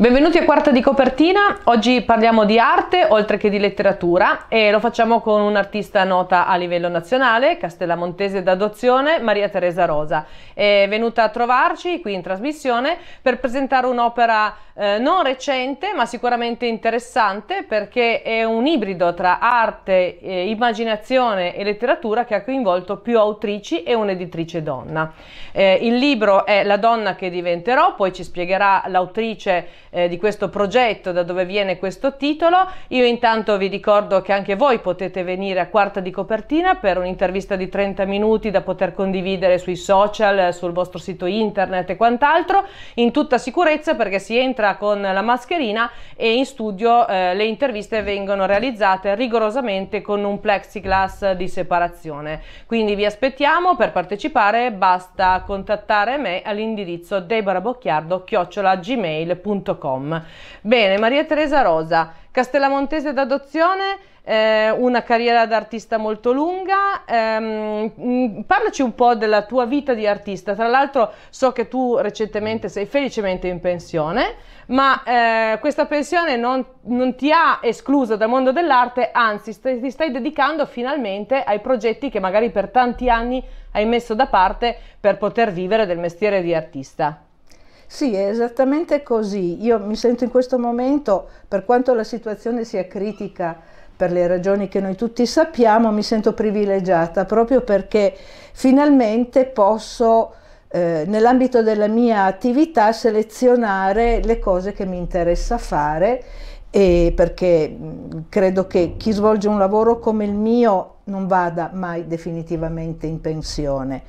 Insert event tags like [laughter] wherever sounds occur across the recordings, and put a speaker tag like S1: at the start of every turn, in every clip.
S1: Benvenuti a Quarta di Copertina, oggi parliamo di arte oltre che di letteratura e lo facciamo con un'artista nota a livello nazionale, castellamontese d'adozione, Maria Teresa Rosa. È venuta a trovarci qui in trasmissione per presentare un'opera eh, non recente ma sicuramente interessante perché è un ibrido tra arte, eh, immaginazione e letteratura che ha coinvolto più autrici e un'editrice donna. Eh, il libro è La donna che diventerò, poi ci spiegherà l'autrice eh, di questo progetto, da dove viene questo titolo. Io intanto vi ricordo che anche voi potete venire a Quarta di Copertina per un'intervista di 30 minuti da poter condividere sui social, sul vostro sito internet e quant'altro, in tutta sicurezza perché si entra con la mascherina e in studio eh, le interviste vengono realizzate rigorosamente con un plexiglass di separazione. Quindi vi aspettiamo, per partecipare basta contattare me all'indirizzo debarabocchiardo.gmail.com gmail.com. Bene, Maria Teresa Rosa, Castellamontese d'adozione, eh, una carriera d'artista molto lunga. Ehm, mm, parlaci un po' della tua vita di artista. Tra l'altro so che tu recentemente sei felicemente in pensione, ma eh, questa pensione non, non, ti ha escluso dal mondo dell'arte, anzi st ti stai dedicando finalmente ai progetti che magari per tanti anni hai messo da parte per poter vivere del mestiere di artista.
S2: Sì, è esattamente così. Io mi sento in questo momento, per quanto la situazione sia critica per le ragioni che noi tutti sappiamo, mi sento privilegiata proprio perché finalmente posso eh, nell'ambito della mia attività selezionare le cose che mi interessa fare e perché mm, credo che chi svolge un lavoro come il mio non vada mai definitivamente in pensione.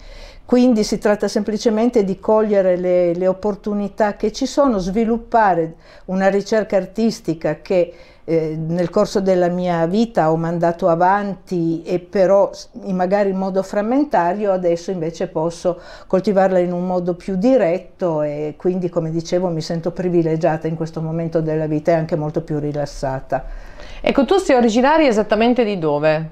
S2: Quindi si tratta semplicemente di cogliere le, le opportunità che ci sono, sviluppare una ricerca artistica che eh, nel corso della mia vita ho mandato avanti e però magari in modo frammentario, adesso invece posso coltivarla in un modo più diretto e quindi come dicevo mi sento privilegiata in questo momento della vita e anche molto più rilassata. Ecco, tu sei originaria esattamente di dove?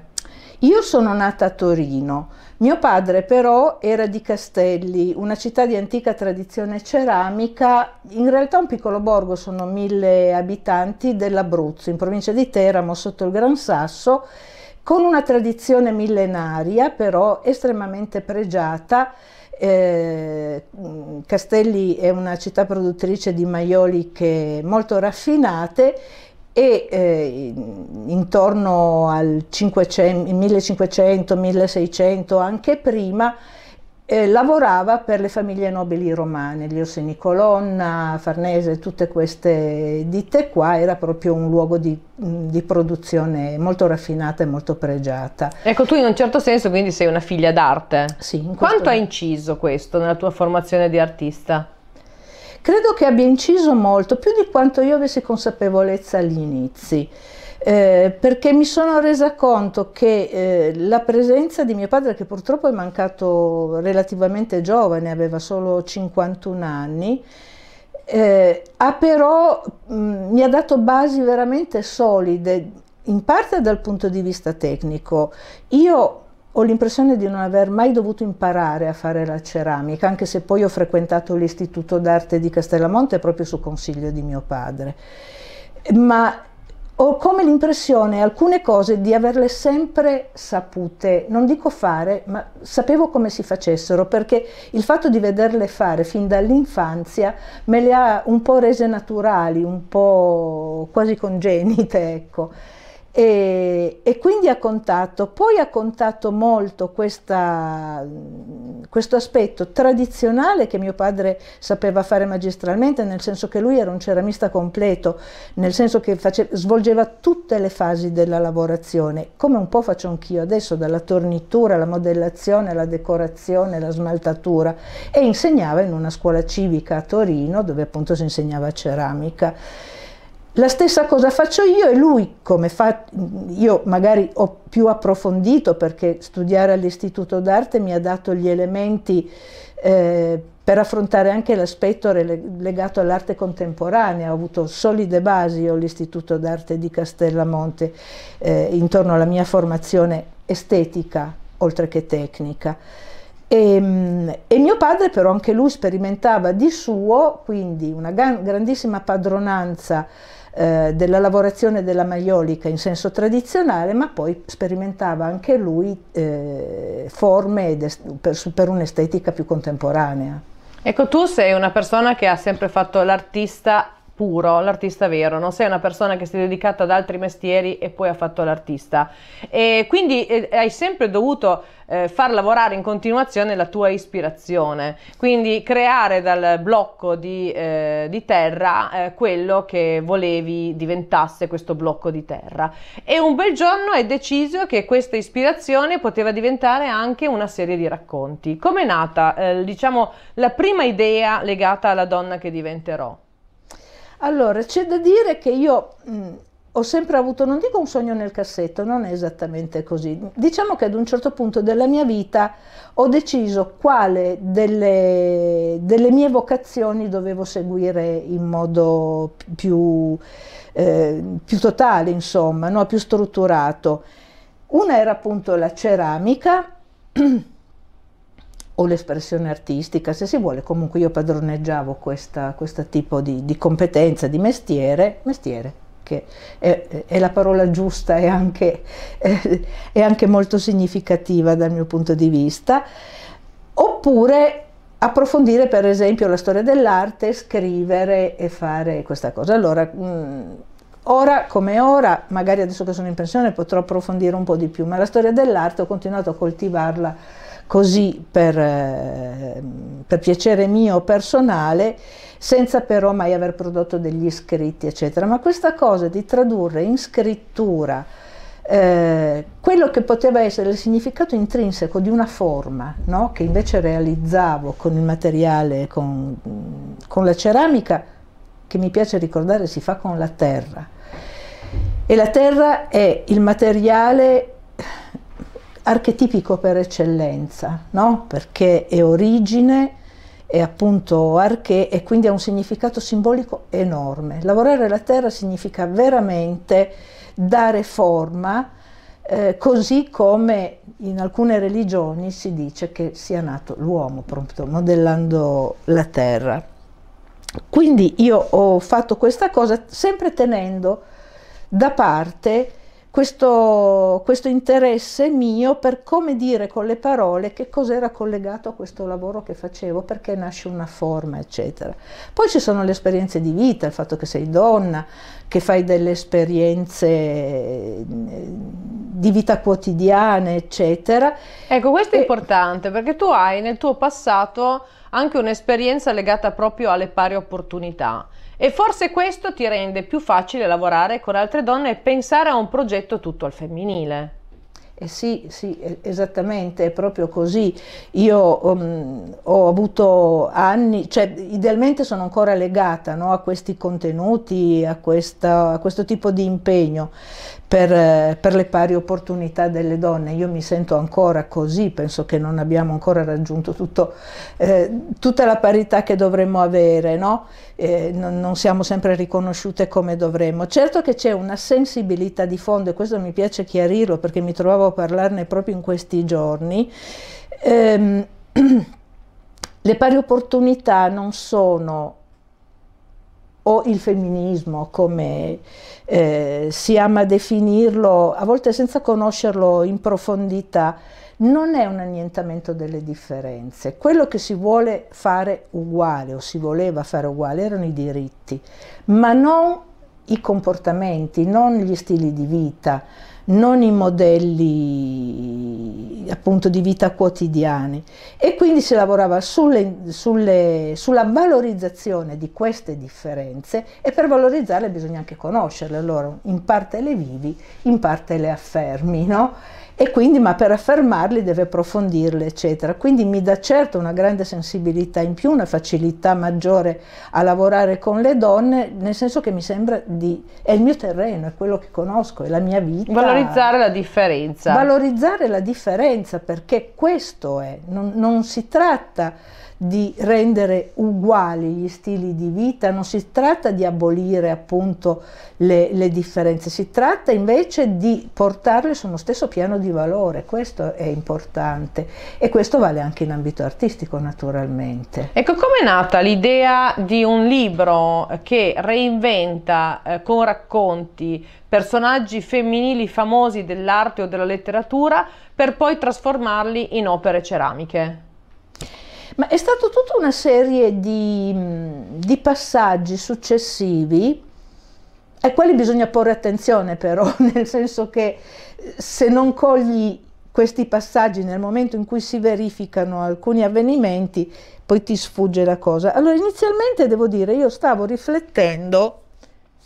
S2: Io sono nata a Torino, mio padre però era di Castelli, una città di antica tradizione ceramica, in realtà un piccolo borgo, sono mille abitanti dell'Abruzzo, in provincia di Teramo, sotto il Gran Sasso, con una tradizione millenaria però estremamente pregiata. Eh, Castelli è una città produttrice di maioliche molto raffinate e eh, intorno al 1500, 1600, anche prima, eh, lavorava per le famiglie nobili romane, gli Orsini Colonna, Farnese, tutte queste ditte qua, era proprio un luogo di, di, produzione molto raffinata e molto pregiata.
S1: Ecco, tu in un certo senso quindi sei una figlia d'arte. Sì. Quanto ha inciso questo nella tua formazione di artista?
S2: Credo che abbia inciso molto, più di quanto io avessi consapevolezza agli inizi. Eh, perché mi sono resa conto che eh, la presenza di mio padre, che purtroppo è mancato relativamente giovane, aveva solo 51 anni, eh, ha però, mh, mm, mi ha dato basi veramente solide, in parte dal punto di vista tecnico. Io ho l'impressione di non aver mai dovuto imparare a fare la ceramica, anche se poi ho frequentato l'Istituto d'arte di Castellamonte proprio su consiglio di mio padre. Ma ho come l'impressione alcune cose di averle sempre sapute, non dico fare, ma sapevo come si facessero, perché il fatto di vederle fare fin dall'infanzia me le ha un po' rese naturali, un po' quasi congenite, ecco. E, e, quindi ha contato, poi ha contato molto questa, questo aspetto tradizionale che mio padre sapeva fare magistralmente, nel senso che lui era un ceramista completo, nel senso che face, svolgeva tutte le fasi della lavorazione, come un po' faccio anch'io adesso, dalla tornitura la modellazione, la decorazione, la smaltatura, e insegnava in una scuola civica a Torino dove appunto si insegnava ceramica. La stessa cosa faccio io e lui, come fa, io magari ho più approfondito perché studiare all'Istituto d'Arte mi ha dato gli elementi eh, per affrontare anche l'aspetto legato all'arte contemporanea. Ho avuto solide basi io all'Istituto d'Arte di Castellamonte eh, intorno alla mia formazione estetica oltre che tecnica. E, ehm, e, mio padre però anche lui sperimentava di suo, quindi una gran, grandissima padronanza eh, della lavorazione della maiolica in senso tradizionale, ma poi sperimentava anche lui eh, forme per, per un'estetica più contemporanea.
S1: Ecco, tu sei una persona che ha sempre fatto l'artista puro, l'artista vero, non sei una persona che si è dedicata ad altri mestieri e poi ha fatto l'artista. E quindi eh, hai sempre dovuto eh, far lavorare in continuazione la tua ispirazione, quindi creare dal blocco di, eh, di terra eh, quello che volevi diventasse questo blocco di terra. E un bel giorno hai deciso che questa ispirazione poteva diventare anche una serie di racconti. Come è nata, eh, diciamo, la prima idea legata alla donna che diventerò?
S2: Allora, c'è da dire che io mh, mm, ho sempre avuto, non dico un sogno nel cassetto, non è esattamente così. Diciamo che ad un certo punto della mia vita ho deciso quale delle, delle mie vocazioni dovevo seguire in modo più, eh, più totale, insomma, no? più strutturato. Una era appunto la ceramica. [clears throat] o l'espressione artistica, se si vuole, comunque io padroneggiavo questo tipo di, di, competenza, di mestiere, mestiere che è, è la parola giusta e anche, è anche molto significativa dal mio punto di vista, oppure approfondire per esempio la storia dell'arte, scrivere e fare questa cosa. Allora, mm, ora come ora, magari adesso che sono in pensione potrò approfondire un po' di più, ma la storia dell'arte ho continuato a coltivarla così per, eh, per piacere mio personale, senza però mai aver prodotto degli scritti, eccetera. Ma questa cosa di tradurre in scrittura eh, quello che poteva essere il significato intrinseco di una forma, no? che invece realizzavo con il materiale, con, con la ceramica, che mi piace ricordare si fa con la terra. E la terra è il materiale archetipico per eccellenza, no? perché è origine, è appunto arche e quindi ha un significato simbolico enorme. Lavorare la terra significa veramente dare forma, eh, così come in alcune religioni si dice che sia nato l'uomo, proprio modellando la terra. Quindi io ho fatto questa cosa sempre tenendo da parte questo, questo interesse mio per come dire con le parole che cos'era collegato a questo lavoro che facevo, perché nasce una forma, eccetera. Poi ci sono le esperienze di vita, il fatto che sei donna, che fai delle esperienze eh, di vita quotidiana, eccetera.
S1: Ecco, questo e... è importante perché tu hai nel tuo passato anche un'esperienza legata proprio alle pari opportunità e forse questo ti rende più facile lavorare con altre donne e pensare a un progetto tutto al femminile.
S2: Eh sì, sì, esattamente, è proprio così. Io um, ho avuto anni, cioè idealmente sono ancora legata no, a questi contenuti, a, questa, a, questo tipo di impegno per, per, le pari opportunità delle donne. Io mi sento ancora così, penso che non abbiamo ancora raggiunto tutto, eh, tutta la parità che dovremmo avere, no? eh, non, non siamo sempre riconosciute come dovremmo. Certo che c'è una sensibilità di fondo e questo mi piace chiarirlo perché mi trovavo a parlarne proprio in questi giorni, ehm, [clears throat] le pari opportunità non sono o il femminismo, come eh, si ama definirlo, a volte senza conoscerlo in profondità, non è un annientamento delle differenze. Quello che si vuole fare uguale o si voleva fare uguale erano i diritti, ma non i comportamenti, non gli stili di vita, non i modelli appunto di vita quotidiani e quindi si lavorava sulle, sulle, sulla valorizzazione di queste differenze e per valorizzarle bisogna anche conoscerle, allora in parte le vivi, in parte le affermi. No? e quindi ma per affermarli deve approfondirli eccetera quindi mi dà certo una grande sensibilità in più una facilità maggiore a lavorare con le donne nel senso che mi sembra di è il mio terreno è quello che conosco è la mia vita valorizzare
S1: la differenza
S2: valorizzare la differenza perché questo è non, non si tratta di rendere uguali gli stili di vita, non si tratta di abolire appunto le, le differenze, si tratta invece di portarle su uno stesso piano di valore, questo è importante e questo vale anche in ambito artistico naturalmente.
S1: Ecco, come è nata l'idea di un libro che reinventa eh, con racconti personaggi femminili famosi dell'arte o della letteratura per poi trasformarli in opere ceramiche?
S2: Ma è stata tutta una serie di, mm, di passaggi successivi ai quali bisogna porre attenzione però, [laughs] nel senso che eh, se non cogli questi passaggi nel momento in cui si verificano alcuni avvenimenti, poi ti sfugge la cosa. Allora, inizialmente devo dire, io stavo riflettendo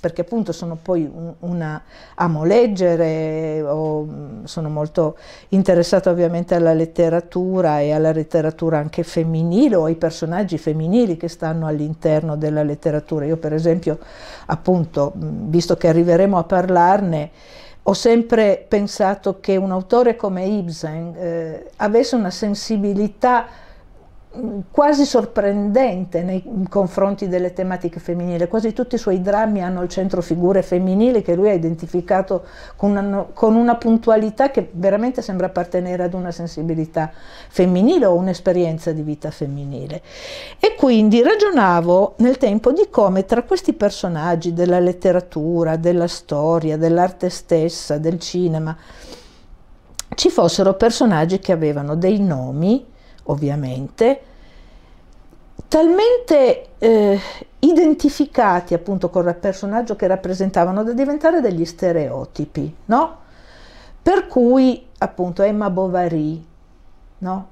S2: perché appunto sono poi un, una, amo leggere, o, mm, sono molto interessata ovviamente alla letteratura e alla letteratura anche femminile o ai personaggi femminili che stanno all'interno della letteratura. Io per esempio appunto, mm, visto che arriveremo a parlarne, ho sempre pensato che un autore come Ibsen eh, avesse una sensibilità quasi sorprendente nei confronti delle tematiche femminili. Quasi tutti i suoi drammi hanno al centro figure femminili che lui ha identificato con una, con una puntualità che veramente sembra appartenere ad una sensibilità femminile o un'esperienza di vita femminile. E quindi ragionavo nel tempo di come tra questi personaggi della letteratura, della storia, dell'arte stessa, del cinema, ci fossero personaggi che avevano dei nomi ovviamente, talmente eh, identificati appunto col personaggio che rappresentavano da diventare degli stereotipi, no? Per cui appunto Emma Bovary, no?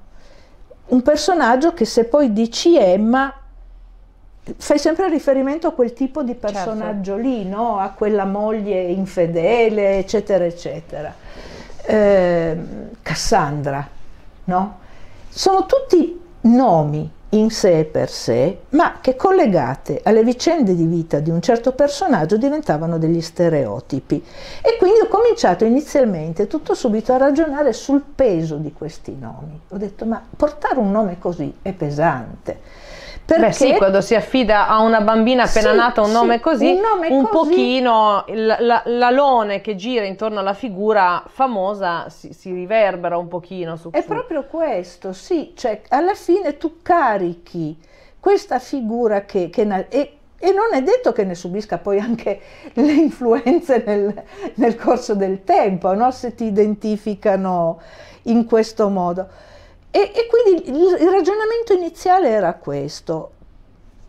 S2: Un personaggio che se poi dici Emma fai sempre riferimento a quel tipo di certo. personaggio certo. lì, no? A quella moglie infedele, eccetera, eccetera. Eh, Cassandra, no? Sono tutti nomi in sé per sé, ma che collegate alle vicende di vita di un certo personaggio diventavano degli stereotipi. E quindi ho cominciato inizialmente tutto subito a ragionare sul peso di questi nomi. Ho detto, ma portare un nome così è pesante perché? Beh sì, quando si affida a una bambina appena sì, nata un nome così, un, nome un
S1: così. pochino l'alone che gira intorno alla figura famosa si, si riverbera un pochino su È su.
S2: proprio questo, sì, cioè alla fine tu carichi questa figura che... che e, e non è detto che ne subisca poi anche [laughs] le influenze nel, nel corso del tempo, no? se ti identificano in questo modo. E, e quindi il, il ragionamento iniziale era questo.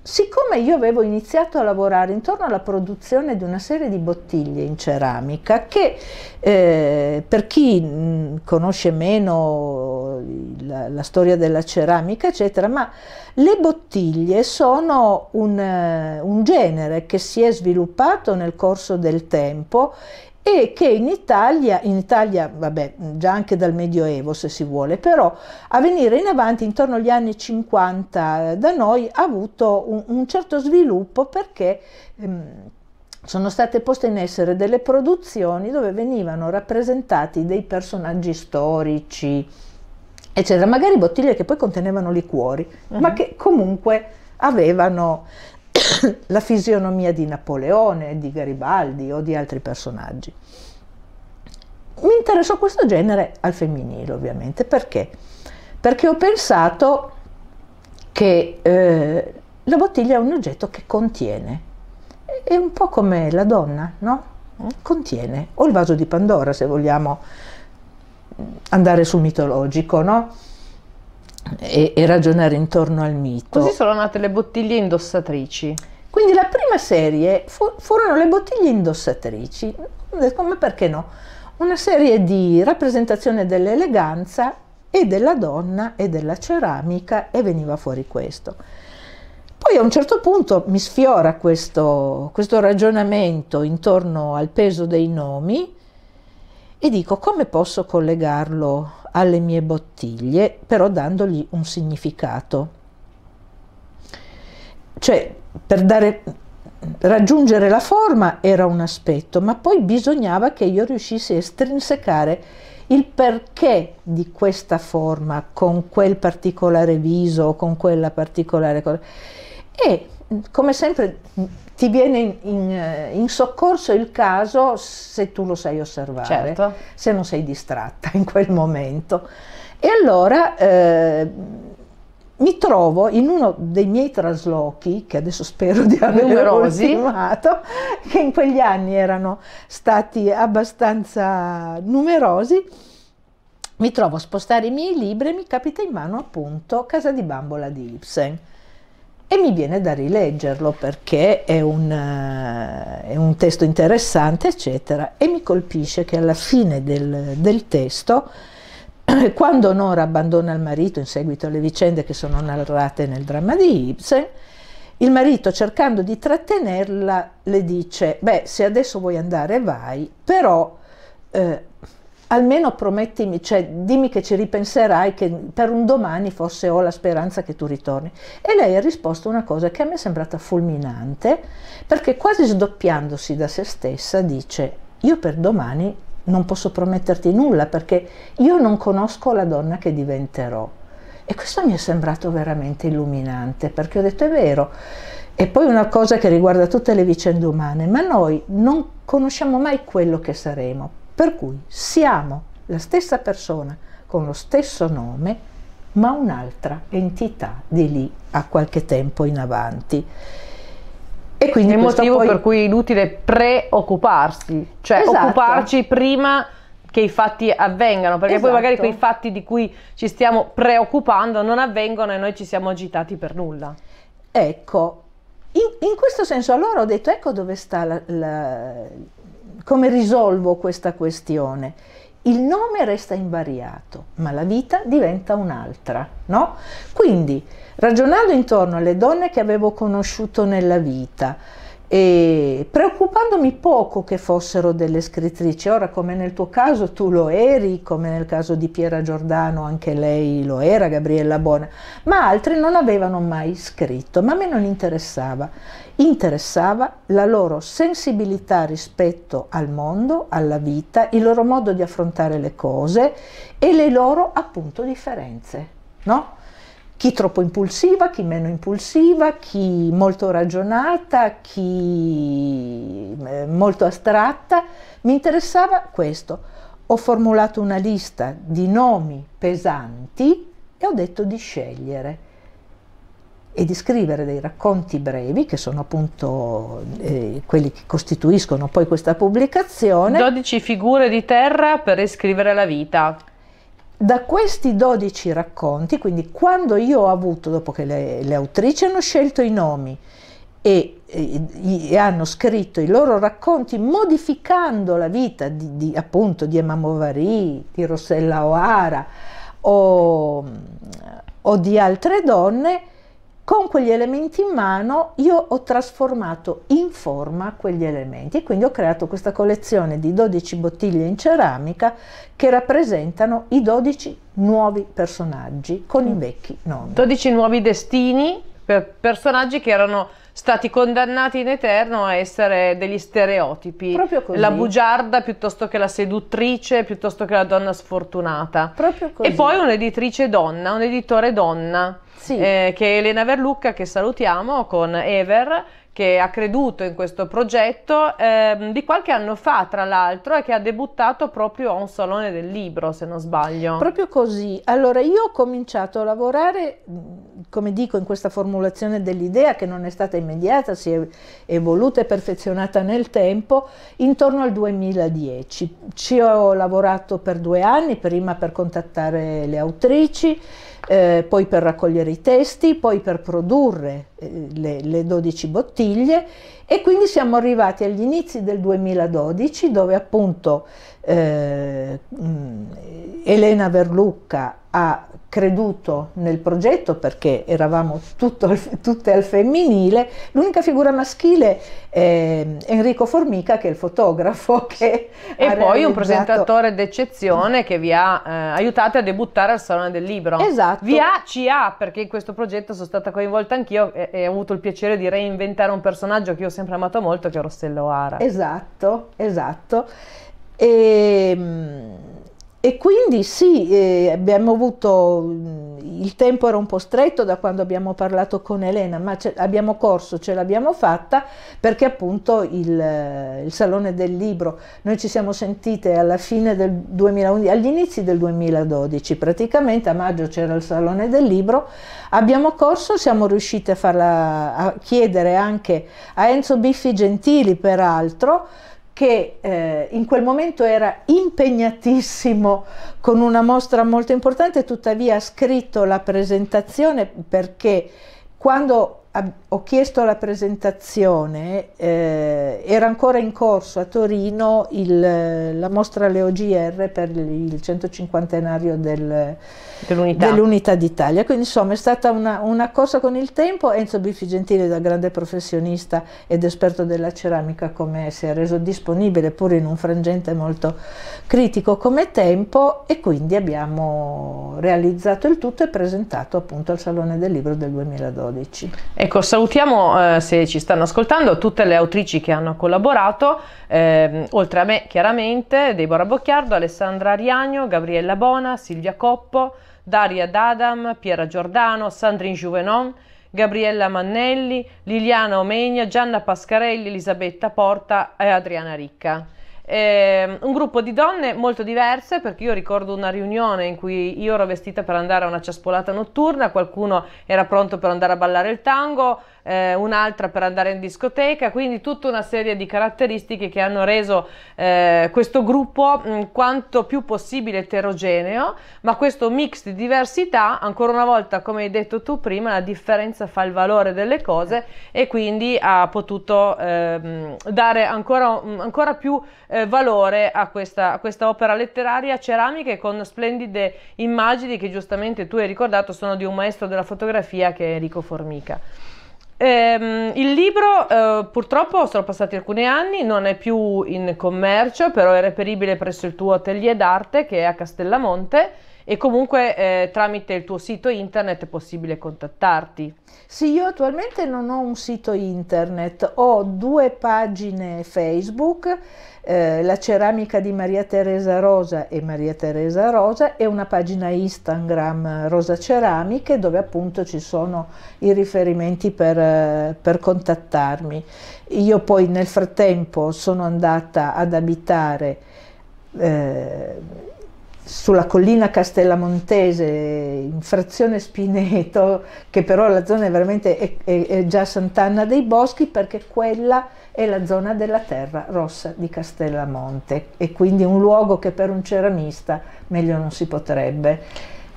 S2: Siccome io avevo iniziato a lavorare intorno alla produzione di una serie di bottiglie in ceramica, che eh, per chi mh, mm, conosce meno la, la, storia della ceramica, eccetera, ma le bottiglie sono un, eh, un genere che si è sviluppato nel corso del tempo e che in Italia, in Italia, vabbè, già anche dal Medioevo se si vuole, però a venire in avanti intorno agli anni 50 eh, da noi ha avuto un, un certo sviluppo perché ehm, sono state poste in essere delle produzioni dove venivano rappresentati dei personaggi storici, eccetera, magari bottiglie che poi contenevano liquori, uh -huh. ma mhm. che comunque avevano [coughs] la fisionomia di Napoleone, di Garibaldi o di altri personaggi. Mi interessò questo genere al femminile, ovviamente, perché? Perché ho pensato che eh, la bottiglia è un oggetto che contiene, è un po' come la donna, no? Eh? Contiene, o il vaso di Pandora, se vogliamo andare sul mitologico, no? e, e ragionare intorno al mito. Così
S1: sono nate le bottiglie indossatrici.
S2: Quindi la prima serie fu, furono le bottiglie indossatrici, come perché no? Una serie di rappresentazione dell'eleganza e della donna e della ceramica e veniva fuori questo. Poi a un certo punto mi sfiora questo, questo ragionamento intorno al peso dei nomi e dico come posso collegarlo alle mie bottiglie, però dandogli un significato. Cioè, per dare, raggiungere la forma era un aspetto, ma poi bisognava che io riuscissi a estrinsecare il perché di questa forma con quel particolare viso, con quella particolare cosa. E come sempre ti viene in, in, eh, in, soccorso il caso se tu lo sai osservare, certo. se non sei distratta in quel momento. E allora eh, mi trovo in uno dei miei traslochi, che adesso spero di aver Numerosi. ultimato, che in quegli anni erano stati abbastanza numerosi, mi trovo a spostare i miei libri e mi capita in mano appunto Casa di Bambola di Ibsen e mi viene da rileggerlo perché è un, eh, è un, testo interessante, eccetera, e mi colpisce che alla fine del, del testo, [clears throat] quando Nora abbandona il marito in seguito alle vicende che sono narrate nel dramma di Ibsen, il marito, cercando di trattenerla, le dice, beh, se adesso vuoi andare, vai, però... Eh, almeno promettimi, cioè dimmi che ci ripenserai, che per un domani forse ho la speranza che tu ritorni. E lei ha risposto una cosa che a me è sembrata fulminante, perché quasi sdoppiandosi da se stessa dice, io per domani non posso prometterti nulla perché io non conosco la donna che diventerò. E questo mi è sembrato veramente illuminante, perché ho detto è vero. E poi una cosa che riguarda tutte le vicende umane, ma noi non conosciamo mai quello che saremo, per cui siamo la stessa persona con lo stesso nome, ma un'altra entità di lì a qualche tempo in avanti. E quindi è il motivo poi... per cui è inutile preoccuparsi, cioè esatto. occuparci
S1: prima che i fatti avvengano, perché esatto. poi magari esatto. quei fatti di cui ci stiamo preoccupando non avvengono e noi ci siamo agitati
S2: per nulla. Ecco, in, in questo senso allora ho detto ecco dove sta la, la, come risolvo questa questione? Il nome resta invariato, ma la vita diventa un'altra, no? Quindi, ragionando intorno alle donne che avevo conosciuto nella vita, e preoccupandomi poco che fossero delle scrittrici, ora come nel tuo caso tu lo eri, come nel caso di Piera Giordano anche lei lo era, Gabriella Bona, ma altri non avevano mai scritto, ma a me non interessava interessava la loro sensibilità rispetto al mondo, alla vita, il loro modo di affrontare le cose e le loro appunto differenze, no? Chi troppo impulsiva, chi meno impulsiva, chi molto ragionata, chi eh, molto astratta, mi interessava questo. Ho formulato una lista di nomi pesanti e ho detto di scegliere e di scrivere dei racconti brevi, che sono appunto eh, quelli che costituiscono poi questa pubblicazione.
S1: 12 figure di terra per riscrivere la vita.
S2: Da questi 12 racconti, quindi quando io ho avuto, dopo che le, le autrici hanno scelto i nomi e, e, e, hanno scritto i loro racconti modificando la vita di, di appunto di Emma Movari, di Rossella O'Hara o, o di altre donne, con quegli elementi in mano io ho trasformato in forma quegli elementi e quindi ho creato questa collezione di 12 bottiglie in ceramica che rappresentano i 12 nuovi personaggi con i mm. vecchi nomi. 12 nuovi
S1: destini per personaggi che erano stati condannati in eterno a essere degli stereotipi. Proprio così. La bugiarda piuttosto che la seduttrice, piuttosto che la donna sfortunata. Proprio così. E poi un'editrice donna, un editore donna sì. eh, che è Elena Verlucca che salutiamo con Ever che ha creduto in questo progetto ehm, di qualche anno fa tra l'altro e che ha debuttato proprio a un salone del libro se non sbaglio. Proprio
S2: così, allora io ho cominciato a lavorare come dico in questa formulazione dell'idea che non è stata immediata, si è evoluta e perfezionata nel tempo intorno al 2010, ci ho lavorato per due anni prima per contattare le autrici eh, poi per raccogliere i testi, poi per produrre eh, le, le 12 bottiglie e quindi siamo arrivati agli inizi del 2012 dove appunto eh, Elena Verlucca ha creduto nel progetto perché eravamo tutto, tutte al femminile, l'unica figura maschile è eh, Enrico Formica che è il fotografo [laughs] che e poi realizzato... un presentatore
S1: d'eccezione che vi ha eh, aiutato a debuttare al Salone del Libro. Esatto. Vi ha, ci ha, perché in questo progetto sono stata coinvolta anch'io e, e, ho avuto il piacere di reinventare un personaggio che io ho sempre amato molto che è Rossello Ara.
S2: Esatto, esatto. E ehm, e quindi sì, eh, abbiamo avuto, mm, il tempo era un po' stretto da quando abbiamo parlato con Elena, ma abbiamo corso, ce l'abbiamo fatta perché appunto il, eh, il, Salone del Libro, noi ci siamo sentite alla fine del 2011, agli inizi del 2012 praticamente, a maggio c'era il Salone del Libro, abbiamo corso, siamo riuscite a, farla, a chiedere anche a Enzo Biffi Gentili peraltro, che eh, in quel momento era impegnatissimo con una mostra molto importante, tuttavia ha scritto la presentazione perché quando ho chiesto la presentazione, eh, era ancora in corso a Torino il, la mostra Leo GR per il 150 del, dell'unità. dell'unità d'Italia. Quindi insomma è stata una, una, corsa con il tempo, Enzo Biffi Gentile da grande professionista ed esperto della ceramica come si è reso disponibile pure in un frangente molto critico come tempo e quindi abbiamo realizzato il tutto e presentato appunto al Salone del Libro del 2012.
S1: Ecco, salutiamo eh, se ci stanno ascoltando tutte le autrici che hanno collaborato, eh, oltre a me chiaramente, Deborah Bocchiardo, Alessandra Ariagno, Gabriella Bona, Silvia Coppo, Daria D'Adam, Piera Giordano, Sandrine Juvenon, Gabriella Mannelli, Liliana Omegna, Gianna Pascarelli, Elisabetta Porta e Adriana Ricca eh, un gruppo di donne molto diverse, perché io ricordo una riunione in cui io ero vestita per andare a una ciaspolata notturna, qualcuno era pronto per andare a ballare il tango, eh, un'altra per andare in discoteca, quindi tutta una serie di caratteristiche che hanno reso eh, questo gruppo mh, mm, quanto più possibile eterogeneo, ma questo mix di diversità, ancora una volta, come hai detto tu prima, la differenza fa il valore delle cose e quindi ha potuto ehm, dare ancora, mm, ancora più eh, eh, valore a questa, a questa, opera letteraria ceramica e con splendide immagini che giustamente tu hai ricordato sono di un maestro della fotografia che è Enrico Formica. Ehm, il libro eh, purtroppo sono passati alcuni anni, non è più in commercio, però è reperibile presso il tuo atelier d'arte che è a Castellamonte e comunque eh, tramite il tuo sito internet è possibile contattarti.
S2: Sì, io attualmente non ho un sito internet, ho due pagine Facebook, eh, la ceramica di Maria Teresa Rosa e Maria Teresa Rosa e una pagina Instagram eh, Rosa Ceramiche dove appunto ci sono i riferimenti per, eh, per contattarmi. Io poi nel frattempo sono andata ad abitare eh, sulla collina Castellamontese, in frazione Spineto, che però la zona è veramente è, è, è già Sant'Anna dei Boschi, perché quella è la zona della terra rossa di Castellamonte e quindi un luogo che per un ceramista meglio non si potrebbe.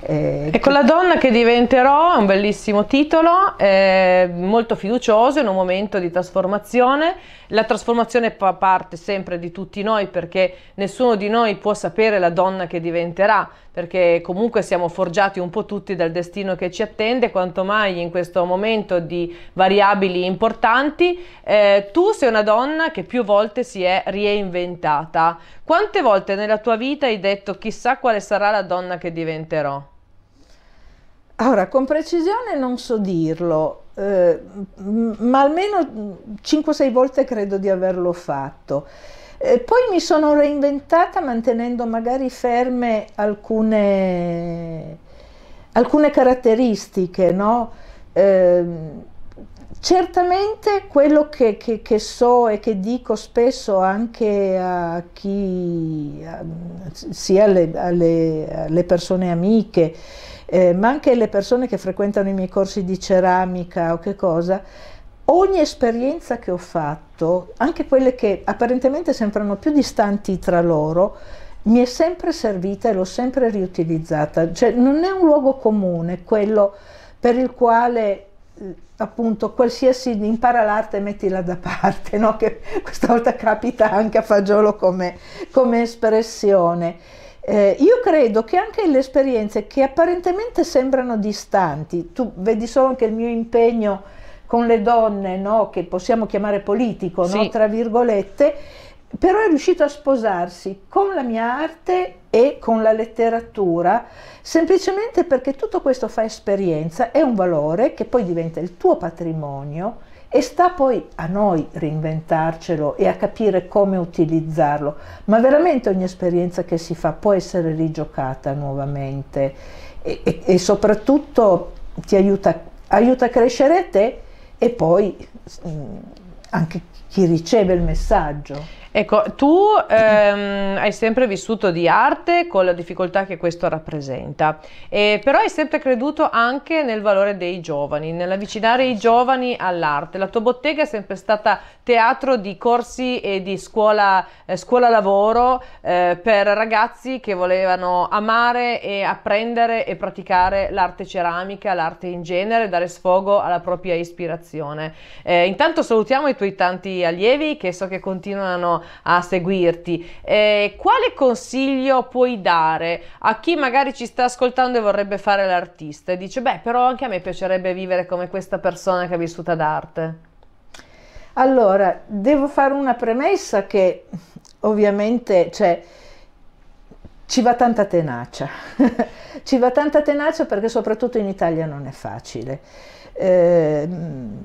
S2: Eh, ecco
S1: che... la donna che diventerò è un bellissimo
S2: titolo,
S1: eh, molto fiducioso in un momento di trasformazione. La trasformazione fa parte sempre di tutti noi perché nessuno di noi può sapere la donna che diventerà, perché comunque siamo forgiati un po' tutti dal destino che ci attende, quanto mai in questo momento di variabili importanti. Eh, tu sei una donna che più volte si è reinventata. Quante volte nella tua vita hai detto chissà quale sarà la donna che diventerò?
S2: Allora, con precisione non so dirlo, eh, ma almeno 5-6 volte credo di averlo fatto. E eh, poi mi sono reinventata mantenendo magari ferme alcune, alcune caratteristiche, no? eh, certamente quello che, che, che, so e che dico spesso anche a chi, a, sia alle, alle, alle persone amiche, eh, ma anche le persone che frequentano i miei corsi di ceramica o che cosa, ogni esperienza che ho fatto, anche quelle che apparentemente sembrano più distanti tra loro, mi è sempre servita e l'ho sempre riutilizzata. Cioè, non è un luogo comune quello per il quale eh, appunto qualsiasi impara l'arte e mettila da parte, no? che questa volta capita anche a fagiolo come, come espressione. Eh, io credo che anche le esperienze che apparentemente sembrano distanti, tu vedi solo anche il mio impegno con le donne, no? che possiamo chiamare politico, sì. no? tra virgolette, però è riuscito a sposarsi con la mia arte e con la letteratura, semplicemente perché tutto questo fa esperienza, è un valore che poi diventa il tuo patrimonio e sta poi a noi reinventarcelo e a capire come utilizzarlo, ma veramente ogni esperienza che si fa può essere rigiocata nuovamente e, e, e soprattutto ti aiuta, aiuta, a crescere te e poi mh, mm, anche chi riceve il messaggio.
S1: Ecco, tu ehm, hai sempre vissuto di arte con la difficoltà che questo rappresenta, eh, però hai sempre creduto anche nel valore dei giovani, nell'avvicinare i giovani all'arte. La tua bottega è sempre stata teatro di corsi e di scuola, eh, scuola lavoro eh, per ragazzi che volevano amare e apprendere e praticare l'arte ceramica, l'arte in genere, dare sfogo alla propria ispirazione. Eh, intanto salutiamo i tuoi tanti allievi che so che continuano a seguirti. Eh, quale consiglio puoi dare a chi magari ci sta ascoltando e vorrebbe fare l'artista e dice, beh, però anche a me piacerebbe vivere come questa persona che ha vissuto d'arte?
S2: Allora, devo fare una premessa che ovviamente, cioè, ci va tanta tenacia, [laughs] ci va tanta tenacia perché soprattutto in Italia non è facile. Eh,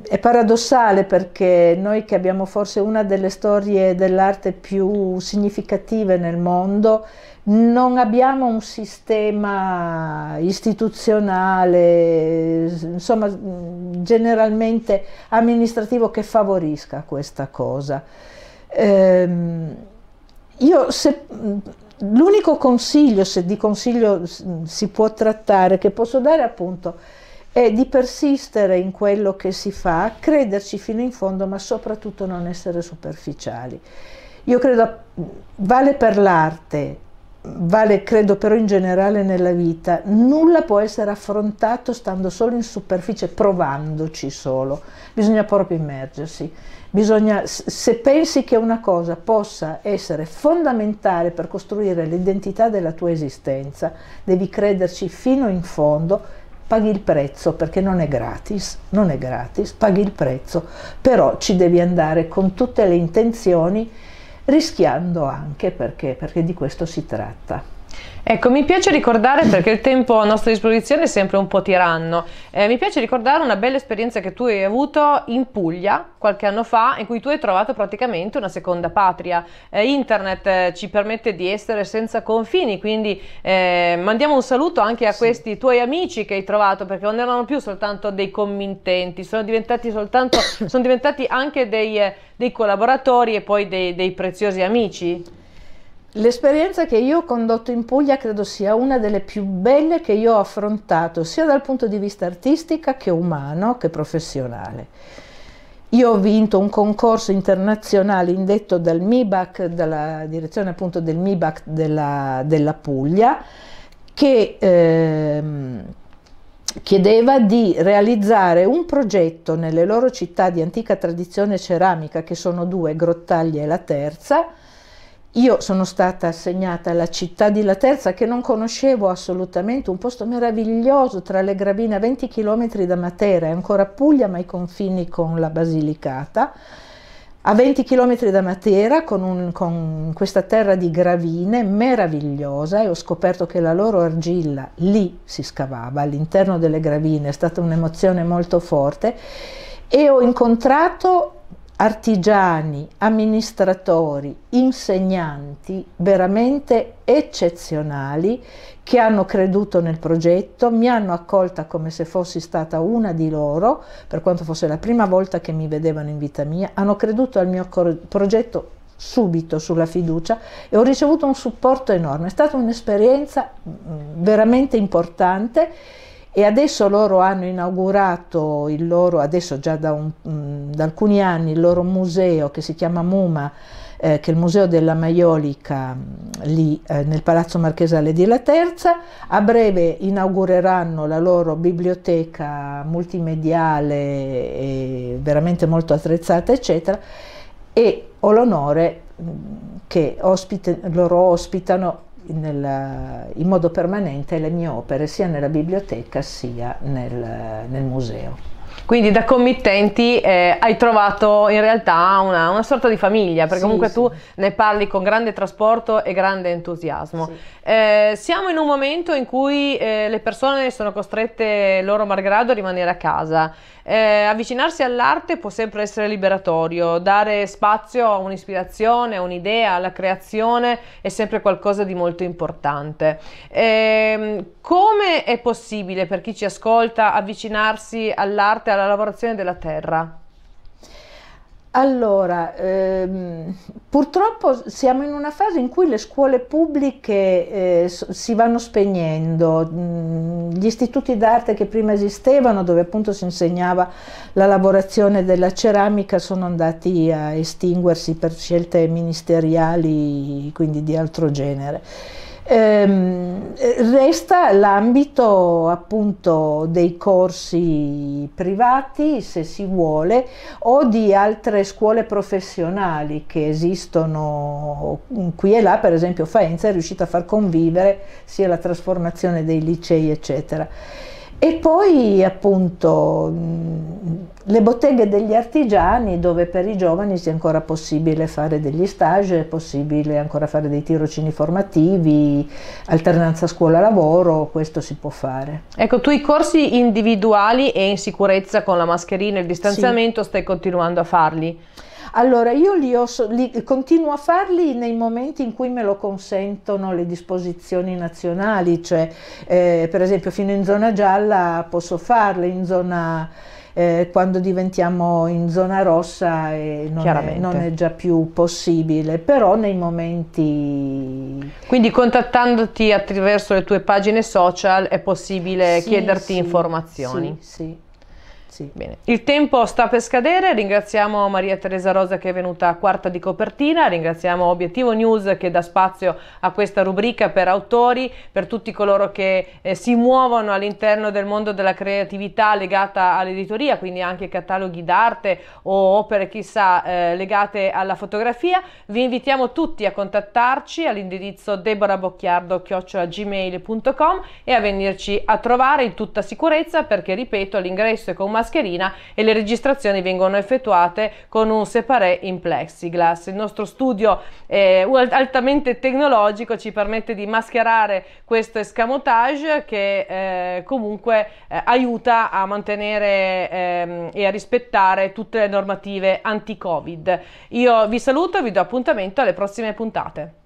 S2: è paradossale perché noi che abbiamo forse una delle storie dell'arte più significative nel mondo, non abbiamo un sistema istituzionale, insomma generalmente amministrativo che favorisca questa cosa. Eh, L'unico consiglio, se di consiglio si può trattare, che posso dare appunto è di persistere in quello che si fa, crederci fino in fondo, ma soprattutto non essere superficiali. Io credo, vale per l'arte, vale credo però in generale nella vita, nulla può essere affrontato stando solo in superficie, provandoci solo, bisogna proprio immergersi. Bisogna, se pensi che una cosa possa essere fondamentale per costruire l'identità della tua esistenza, devi crederci fino in fondo paghi il prezzo perché non è gratis, non è gratis, paghi il prezzo, però ci devi andare con tutte le intenzioni rischiando anche perché, perché di questo si tratta.
S1: Ecco, mi piace ricordare, perché il tempo a nostra disposizione è sempre un po' tiranno, eh, mi piace ricordare una bella esperienza che tu hai avuto in Puglia qualche anno fa, in cui tu hai trovato praticamente una seconda patria. Eh, internet eh, ci permette di essere senza confini, quindi eh, mandiamo un saluto anche a sì. questi tuoi amici che hai trovato, perché non erano più soltanto dei committenti, sono diventati, soltanto, sono diventati anche dei, eh, dei, collaboratori e poi dei, dei preziosi amici.
S2: L'esperienza che io ho condotto in Puglia credo sia una delle più belle che io ho affrontato, sia dal punto di vista artistica che umano che professionale. Io ho vinto un concorso internazionale indetto dal MIBAC, dalla direzione appunto del MIBAC della, della Puglia, che ehm, chiedeva di realizzare un progetto nelle loro città di antica tradizione ceramica, che sono due, Grottaglia e la terza, io sono stata assegnata alla città di La Terza che non conoscevo assolutamente, un posto meraviglioso tra le Gravine, a 20 km da Matera, è ancora Puglia ma ai confini con la Basilicata, a 20 km da Matera con, un, con questa terra di gravine meravigliosa e ho scoperto che la loro argilla lì si scavava, all'interno delle gravine, è stata un'emozione molto forte e ho incontrato artigiani, amministratori, insegnanti veramente eccezionali che hanno creduto nel progetto, mi hanno accolta come se fossi stata una di loro, per quanto fosse la prima volta che mi vedevano in vita mia, hanno creduto al mio progetto subito sulla fiducia e ho ricevuto un supporto enorme, è stata un'esperienza mm, veramente importante e adesso loro hanno inaugurato il loro, adesso già da, un, da alcuni anni, il loro museo che si chiama Muma, eh, che è il museo della Maiolica mm, lì eh, nel Palazzo Marchesale di La Terza. A breve inaugureranno la loro biblioteca multimediale, veramente molto attrezzata, eccetera, e ho l'onore mm, che ospite, loro ospitano nella, in modo permanente le mie opere sia nella biblioteca sia nel, nel museo.
S1: Quindi da committenti eh, hai trovato in realtà una, una sorta di famiglia, perché sì, comunque sì. tu ne parli con grande trasporto e grande entusiasmo. Sì. Eh, siamo in un momento in cui eh, le persone sono costrette, loro malgrado, a rimanere a casa. Eh, avvicinarsi all'arte può sempre essere liberatorio, dare spazio a un'ispirazione, a un'idea, alla creazione è sempre qualcosa di molto importante. Ehm, come è possibile per chi ci ascolta avvicinarsi all'arte? parte alla lavorazione della terra?
S2: Allora, ehm, purtroppo siamo in una fase in cui le scuole pubbliche eh, si vanno spegnendo, mm, gli istituti d'arte che prima esistevano, dove appunto si insegnava la lavorazione della ceramica, sono andati a estinguersi per scelte ministeriali, quindi di altro genere. Ehm, resta l'ambito appunto dei corsi privati, se si vuole, o di altre scuole professionali che esistono qui e là, per esempio Faenza è riuscita a far convivere sia la trasformazione dei licei, eccetera. E poi appunto le botteghe degli artigiani dove per i giovani è ancora possibile fare degli stage, è possibile ancora fare dei tirocini formativi, alternanza scuola-lavoro, questo si può fare.
S1: Ecco, tu i corsi individuali e in sicurezza con la mascherina e il distanziamento sì. stai continuando a farli?
S2: Allora io li, ho, li continuo a farli nei momenti in cui me lo consentono le disposizioni nazionali, cioè eh, per esempio fino in zona gialla posso farle, in zona... Eh, quando diventiamo in zona rossa eh, non, è, non, è, già più possibile, però nei momenti...
S1: Quindi contattandoti attraverso le tue pagine social è possibile sì, chiederti sì, informazioni. Sì,
S2: sì. Sì. Bene.
S1: Il tempo sta per scadere, ringraziamo Maria Teresa Rosa che è venuta a quarta di copertina, ringraziamo Obiettivo News che dà spazio a questa rubrica per autori, per tutti coloro che eh, si muovono all'interno del mondo della creatività legata all'editoria, quindi anche cataloghi d'arte o opere chissà eh, legate alla fotografia. Vi invitiamo tutti a contattarci all'indirizzo deborabocchiardo.gmail.com e a venirci a trovare in tutta sicurezza perché ripeto l'ingresso è con maschera mascherina e le registrazioni vengono effettuate con un separé in plexiglass. Il nostro studio eh, altamente tecnologico ci permette di mascherare questo escamotage che eh, comunque eh, aiuta a mantenere ehm, e a rispettare tutte le normative anti-covid. Io vi saluto e vi do appuntamento alle prossime puntate.